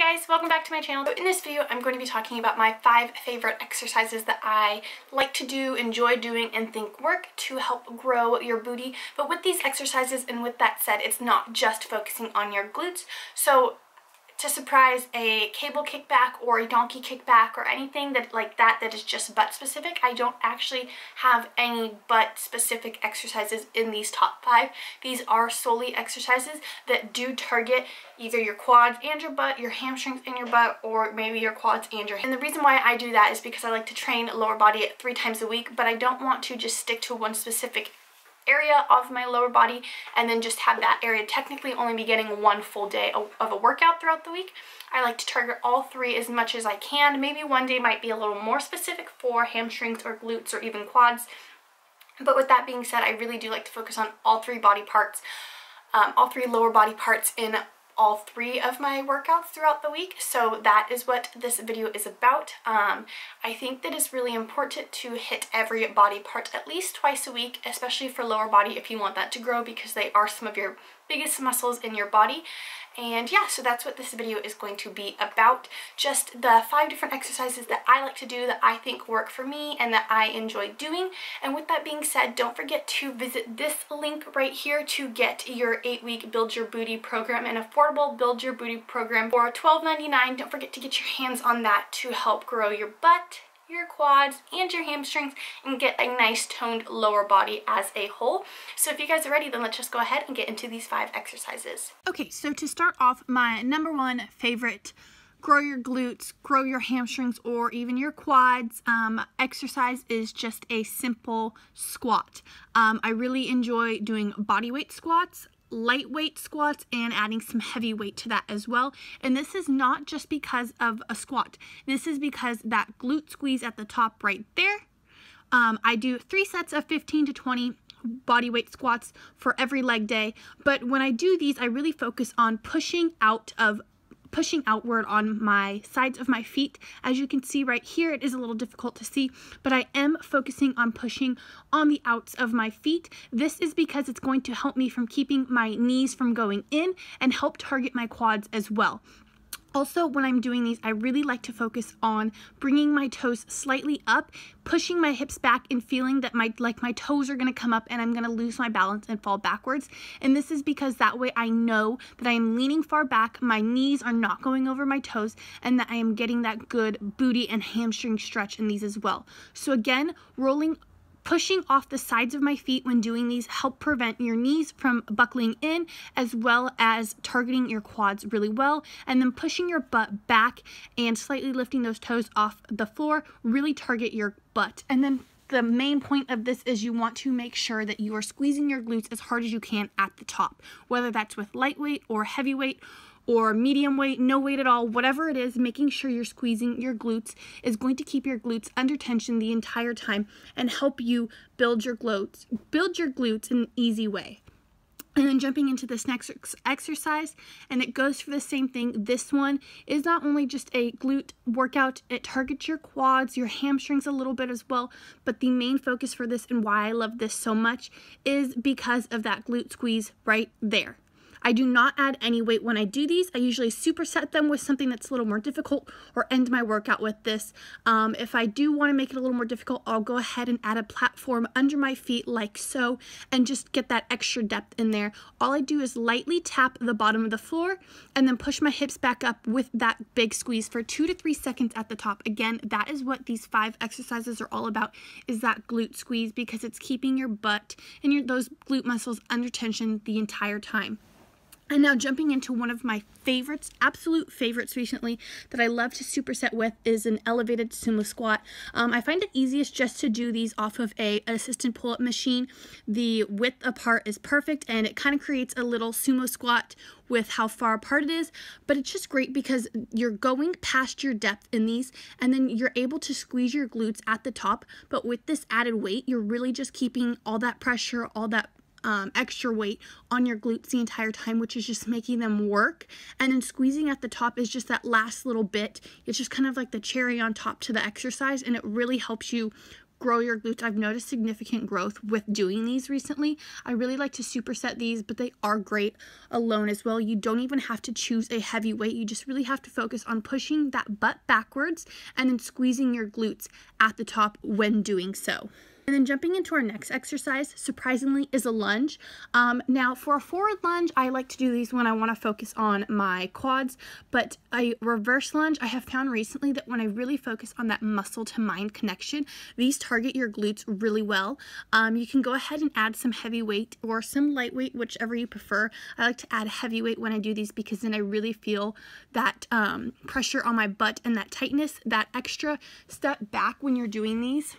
guys, welcome back to my channel. So in this video, I'm going to be talking about my five favorite exercises that I like to do, enjoy doing, and think work to help grow your booty. But with these exercises and with that said, it's not just focusing on your glutes. So to surprise a cable kickback or a donkey kickback or anything that like that that is just butt specific. I don't actually have any butt specific exercises in these top five. These are solely exercises that do target either your quads and your butt, your hamstrings and your butt, or maybe your quads and your And the reason why I do that is because I like to train lower body three times a week, but I don't want to just stick to one specific area of my lower body and then just have that area technically only be getting one full day of a workout throughout the week. I like to target all three as much as I can. Maybe one day might be a little more specific for hamstrings or glutes or even quads. But with that being said, I really do like to focus on all three body parts, um, all three lower body parts in all three of my workouts throughout the week, so that is what this video is about. Um, I think that it's really important to hit every body part at least twice a week, especially for lower body if you want that to grow because they are some of your biggest muscles in your body and yeah, so that's what this video is going to be about. Just the five different exercises that I like to do that I think work for me and that I enjoy doing. And with that being said, don't forget to visit this link right here to get your eight-week Build Your Booty program, an affordable Build Your Booty program for $12.99. Don't forget to get your hands on that to help grow your butt your quads and your hamstrings and get a nice toned lower body as a whole. So if you guys are ready, then let's just go ahead and get into these five exercises. Okay, so to start off, my number one favorite grow your glutes, grow your hamstrings, or even your quads. Um, exercise is just a simple squat. Um, I really enjoy doing body weight squats lightweight squats and adding some heavy weight to that as well. And this is not just because of a squat. This is because that glute squeeze at the top right there. Um, I do three sets of 15 to 20 body weight squats for every leg day. But when I do these, I really focus on pushing out of pushing outward on my sides of my feet. As you can see right here, it is a little difficult to see, but I am focusing on pushing on the outs of my feet. This is because it's going to help me from keeping my knees from going in and help target my quads as well. Also, when I'm doing these, I really like to focus on bringing my toes slightly up, pushing my hips back and feeling that my like my toes are going to come up and I'm going to lose my balance and fall backwards. And this is because that way I know that I am leaning far back, my knees are not going over my toes, and that I am getting that good booty and hamstring stretch in these as well. So again, rolling Pushing off the sides of my feet when doing these help prevent your knees from buckling in as well as targeting your quads really well. And then pushing your butt back and slightly lifting those toes off the floor really target your butt. And then the main point of this is you want to make sure that you are squeezing your glutes as hard as you can at the top, whether that's with lightweight or heavyweight or medium weight, no weight at all, whatever it is, making sure you're squeezing your glutes is going to keep your glutes under tension the entire time and help you build your glutes, build your glutes in an easy way. And then jumping into this next exercise, and it goes for the same thing. This one is not only just a glute workout, it targets your quads, your hamstrings a little bit as well, but the main focus for this and why I love this so much is because of that glute squeeze right there. I do not add any weight when I do these. I usually superset them with something that's a little more difficult or end my workout with this. Um, if I do want to make it a little more difficult, I'll go ahead and add a platform under my feet like so and just get that extra depth in there. All I do is lightly tap the bottom of the floor and then push my hips back up with that big squeeze for two to three seconds at the top. Again, that is what these five exercises are all about is that glute squeeze because it's keeping your butt and your, those glute muscles under tension the entire time. And now jumping into one of my favorites, absolute favorites recently that I love to superset with is an elevated sumo squat. Um, I find it easiest just to do these off of a an assisted pull-up machine. The width apart is perfect and it kind of creates a little sumo squat with how far apart it is, but it's just great because you're going past your depth in these and then you're able to squeeze your glutes at the top, but with this added weight, you're really just keeping all that pressure, all that um, extra weight on your glutes the entire time, which is just making them work. And then squeezing at the top is just that last little bit. It's just kind of like the cherry on top to the exercise, and it really helps you grow your glutes. I've noticed significant growth with doing these recently. I really like to superset these, but they are great alone as well. You don't even have to choose a heavy weight. You just really have to focus on pushing that butt backwards and then squeezing your glutes at the top when doing so. And then jumping into our next exercise, surprisingly, is a lunge. Um, now, for a forward lunge, I like to do these when I want to focus on my quads, but a reverse lunge, I have found recently that when I really focus on that muscle to mind connection, these target your glutes really well. Um, you can go ahead and add some heavy weight or some lightweight, whichever you prefer. I like to add heavy weight when I do these because then I really feel that um, pressure on my butt and that tightness, that extra step back when you're doing these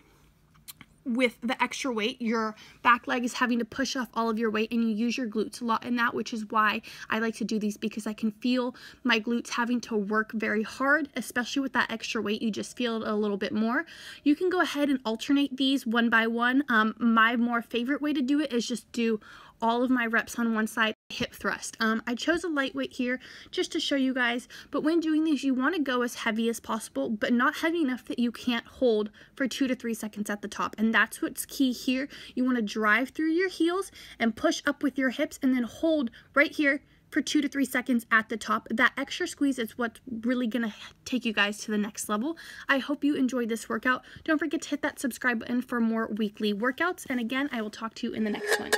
with the extra weight, your back leg is having to push off all of your weight and you use your glutes a lot in that, which is why I like to do these because I can feel my glutes having to work very hard, especially with that extra weight. You just feel it a little bit more. You can go ahead and alternate these one by one. Um, my more favorite way to do it is just do all of my reps on one side hip thrust. Um, I chose a lightweight here just to show you guys, but when doing these, you want to go as heavy as possible, but not heavy enough that you can't hold for two to three seconds at the top. And that's what's key here. You want to drive through your heels and push up with your hips and then hold right here for two to three seconds at the top. That extra squeeze is what's really going to take you guys to the next level. I hope you enjoyed this workout. Don't forget to hit that subscribe button for more weekly workouts. And again, I will talk to you in the next one.